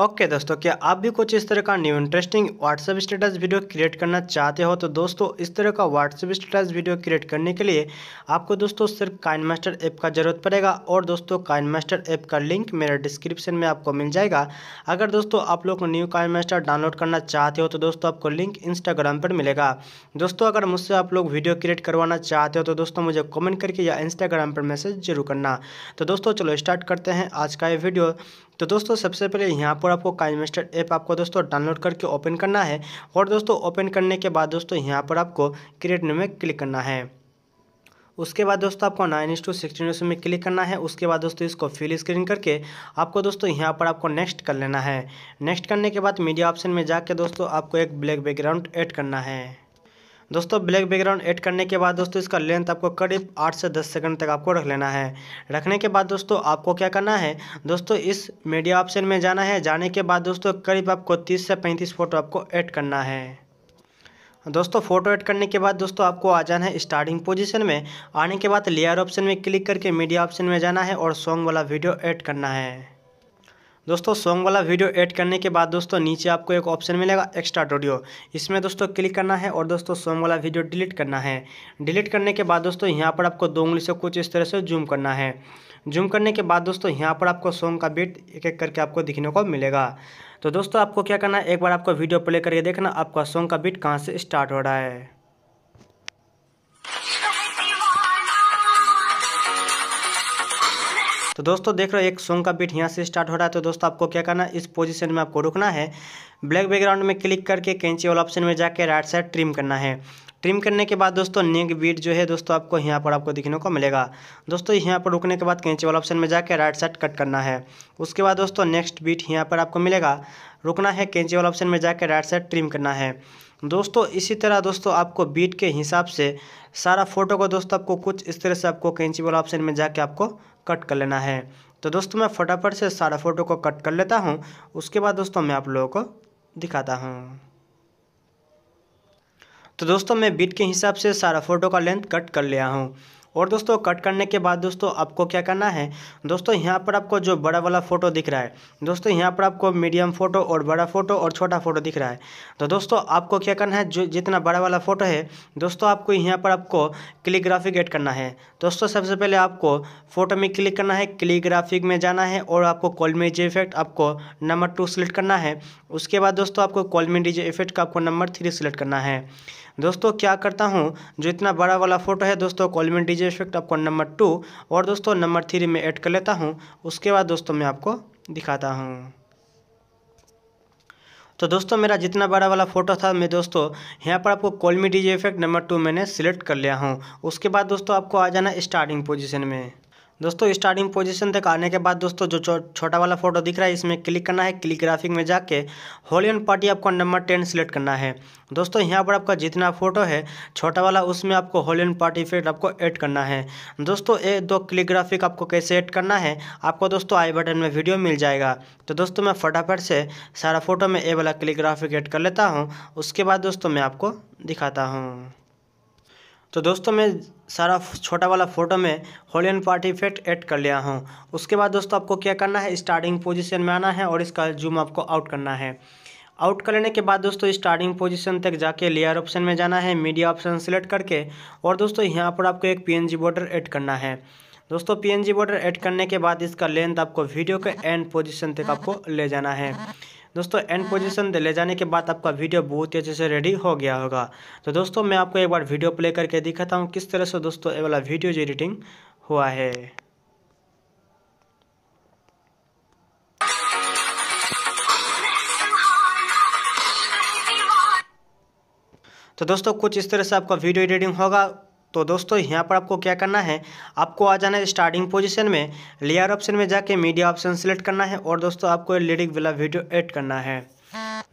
Okay okay, दोस्तों क्या आप भी कुछ इस तरह का new interesting WhatsApp status video create करना चाहते हो तो दोस्तों इस तरह का व्हाट्सएप स्टेटस वीडियो क्रिएट करने के लिए आपको दोस्तों सिर्फ काइन मास्टर ऐप का ज़रूरत पड़ेगा और दोस्तों काइन मास्टर ऐप का लिंक मेरे डिस्क्रिप्शन में आपको मिल जाएगा अगर दोस्तों आप लोग न्यू काइन मास्टर डाउनलोड करना चाहते हो तो दोस्तों आपको लिंक इंस्टाग्राम पर मिलेगा दोस्तों अगर मुझसे आप लोग वीडियो क्रिएट करवाना चाहते हो तो दोस्तों मुझे कॉमेंट करके या इंस्टाग्राम पर मैसेज जरूर करना तो दोस्तों चलो स्टार्ट करते हैं आज का ये वीडियो तो दोस्तों सबसे पहले यहाँ पर आपको काइमेस्टर ऐप आपको दोस्तों डाउनलोड करके ओपन करना है और दोस्तों ओपन करने के बाद दोस्तों यहाँ पर आपको क्रिएट में क्लिक करना है उसके बाद दोस्तों आपको नाइन इंस टू सिक्सटीन में क्लिक करना है उसके बाद दोस्तों इसको फिल स्क्रीन करके आपको दोस्तों यहाँ पर आपको नेक्स्ट कर लेना है नेक्स्ट करने के बाद मीडिया ऑप्शन में जाके दोस्तों आपको एक ब्लैक बैकग्राउंड ऐड करना है दोस्तों ब्लैक बैकग्राउंड ऐड करने के बाद दोस्तों इसका लेंथ आपको करीब आठ से दस सेकंड तक आपको रख लेना है रखने के बाद दोस्तों आपको क्या करना है दोस्तों इस मीडिया ऑप्शन में जाना है जाने के बाद दोस्तों करीब आपको तीस से पैंतीस फ़ोटो आपको ऐड करना है दोस्तों फोटो ऐड करने के बाद दोस्तों आपको आ जाना है स्टार्टिंग पोजीशन में आने के बाद लेयर ऑप्शन में क्लिक करके मीडिया ऑप्शन में जाना है और सॉन्ग वाला वीडियो ऐड करना है दोस्तों सॉन्ग वाला वीडियो ऐड करने के बाद दोस्तों नीचे आपको एक ऑप्शन मिलेगा एक्स्ट्रा ऑडियो इसमें दोस्तों क्लिक करना है और दोस्तों सॉन्ग वाला वीडियो डिलीट करना है डिलीट करने के बाद दोस्तों यहाँ पर आपको दो उंगली से कुछ इस तरह से जूम करना है जूम करने के बाद दोस्तों यहाँ पर आपको सॉन्ग का बीट एक एक करके आपको दिखने को मिलेगा तो दोस्तों आपको क्या करना है एक बार आपको वीडियो प्ले करके देखना आपका सॉन्ग का बीट कहाँ से स्टार्ट हो रहा है तो दोस्तों देख रहे हो एक सॉन्ग का बीट यहाँ से स्टार्ट हो रहा है तो दोस्तों आपको क्या करना है इस पोजीशन में आपको रुकना है ब्लैक बैकग्राउंड में क्लिक करके कैंची वाला ऑप्शन में जाके राइट साइड ट्रिम करना है ट्रिम करने के बाद दोस्तों नेक बीट जो है दोस्तों आपको यहाँ पर आपको दिखने को मिलेगा दोस्तों यहाँ पर रुकने के बाद कैंची वाला ऑप्शन में जाकर राइट साइड कट करना है उसके बाद दोस्तों नेक्स्ट बीट यहाँ पर आपको मिलेगा रुकना है कैंची वाला ऑप्शन में जाकर राइट साइड ट्रिम करना है दोस्तों इसी तरह दोस्तों आपको बीट के हिसाब से सारा फोटो को दोस्तों आपको कुछ इस तरह से आपको कैंची वाला ऑप्शन में जाके आपको कट कर लेना है तो दोस्तों मैं फटाफट से सारा फोटो को कट कर लेता हूँ उसके बाद दोस्तों मैं आप लोगों को दिखाता हूँ तो दोस्तों मैं बीट के हिसाब से सारा फोटो का लेंथ कट कर लिया हूँ और दोस्तों कट करने के बाद दोस्तों आपको क्या करना है दोस्तों यहाँ पर आपको जो बड़ा वाला फ़ोटो दिख रहा है दोस्तों यहाँ पर आपको मीडियम फ़ोटो और बड़ा फ़ोटो और छोटा फ़ोटो दिख रहा है तो दोस्तों आपको क्या करना है जो जितना बड़ा वाला फ़ोटो है दोस्तों आपको यहाँ पर आपको क्लिकग्राफिक एड करना है दोस्तों सबसे पहले आपको फ़ोटो में क्लिक करना है क्लिकग्राफिक में जाना है और आपको कॉलमी जे इफेक्ट आपको नंबर टू सेलेक्ट करना है उसके बाद दोस्तों आपको कॉलमी डीजे इफेक्ट का आपको नंबर थ्री सेलेक्ट करना है दोस्तों क्या करता हूँ जो इतना बड़ा वाला फ़ोटो है दोस्तों कॉलमेंट डीजे इफेक्ट आपको नंबर टू और दोस्तों नंबर थ्री में ऐड कर लेता हूँ उसके बाद दोस्तों मैं आपको दिखाता हूँ तो दोस्तों मेरा जितना बड़ा वाला फ़ोटो था मैं दोस्तों यहाँ पर आपको कॉलमी डीजे इफेक्ट नंबर टू मैंने सिलेक्ट कर लिया हूँ उसके बाद दोस्तों आपको आ जाना स्टार्टिंग पोजिशन में दोस्तों स्टार्टिंग पोजीशन तक आने के बाद दोस्तों जो छोटा वाला फोटो दिख रहा है इसमें क्लिक करना है क्लिक ग्राफिक में जाके एंड पार्टी आपको नंबर टेन सेलेक्ट करना है दोस्तों यहाँ पर आपका जितना फोटो है छोटा वाला उसमें आपको एंड पार्टी इफेक्ट आपको ऐड करना है दोस्तों ये दो क्लिक ग्राफिक आपको कैसे ऐड करना है आपको दोस्तों आई बटन में वीडियो मिल जाएगा तो दोस्तों मैं फटाफट से सारा फोटो में ए वाला क्लिक ग्राफिक ऐड कर लेता हूँ उसके बाद दोस्तों मैं आपको दिखाता हूँ तो दोस्तों मैं सारा छोटा वाला फ़ोटो में होलियन एंड इफेक्ट ऐड कर लिया हूँ उसके बाद दोस्तों आपको क्या करना है स्टार्टिंग पोजीशन में आना है और इसका जूम आपको आउट करना है आउट कर लेने के बाद दोस्तों स्टार्टिंग पोजीशन तक जाके लेयर ऑप्शन में जाना है मीडिया ऑप्शन सेलेक्ट करके और दोस्तों यहाँ पर आपको एक जी बॉर्डर ऐड करना है दोस्तों पी जी बॉर्डर ऐड करने के बाद इसका लेंथ आपको वीडियो के एंड पोजिशन तक आपको ले जाना है दोस्तों एंड पोजीशन हाँ। ले जाने के बाद आपका वीडियो बहुत ही अच्छे से रेडी हो गया होगा तो दोस्तों मैं आपको एक बार वीडियो प्ले करके दिखाता हूँ किस तरह से दोस्तों ये वाला वीडियो जो एडिटिंग हुआ है तो दोस्तों कुछ इस तरह से आपका वीडियो एडिटिंग होगा तो दोस्तों यहाँ पर आपको क्या करना है आपको आ जाना है स्टार्टिंग पोजीशन में लेयर ऑप्शन में जाके मीडिया ऑप्शन सेलेक्ट करना है और दोस्तों आपको लिरिक वाला वीडियो ऐड करना है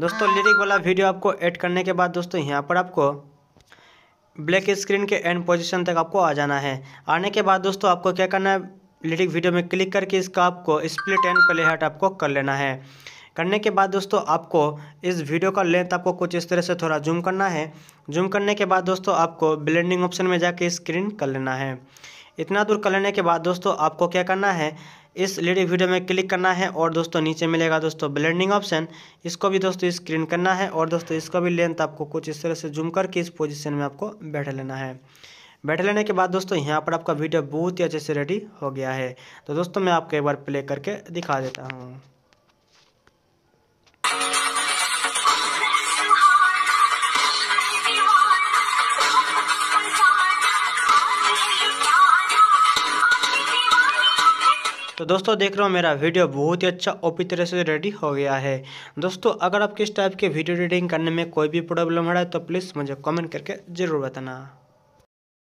दोस्तों लिरिक वाला वीडियो आपको ऐड करने के बाद दोस्तों यहाँ पर आपको ब्लैक स्क्रीन के एंड पोजिशन तक आपको आ जाना है आने के बाद दोस्तों आपको क्या करना है लिरिक वीडियो में क्लिक करके इसका आपको स्प्लिट एंड प्ले हट आपको कर लेना है करने के बाद दोस्तों आपको इस वीडियो का लेंथ आपको कुछ इस तरह से थोड़ा जूम करना है जूम करने के बाद दोस्तों आपको ब्लेंडिंग ऑप्शन में जाके स्क्रीन कर लेना है इतना दूर कर लेने के बाद दोस्तों आपको क्या करना है इस लेडी वीडियो में क्लिक करना है और दोस्तों नीचे मिलेगा दोस्तों ब्लेंडिंग ऑप्शन इसको भी दोस्तों स्क्रीन करना है और दोस्तों इसको भी लेंथ आपको कुछ इस तरह से जूम करके इस पोजिशन में आपको बैठ लेना है बैठ लेने के बाद दोस्तों यहाँ पर आपका वीडियो बहुत ही अच्छे से रेडी हो गया है तो दोस्तों मैं आपको एक बार प्ले करके दिखा देता हूँ तो दोस्तों देख रहा हूँ मेरा वीडियो बहुत ही अच्छा ओपी तरह से रेडी हो गया है दोस्तों अगर आप किस टाइप के वीडियो एडिटिंग करने में कोई भी प्रॉब्लम हो रहा है तो प्लीज़ मुझे कमेंट करके ज़रूर बताना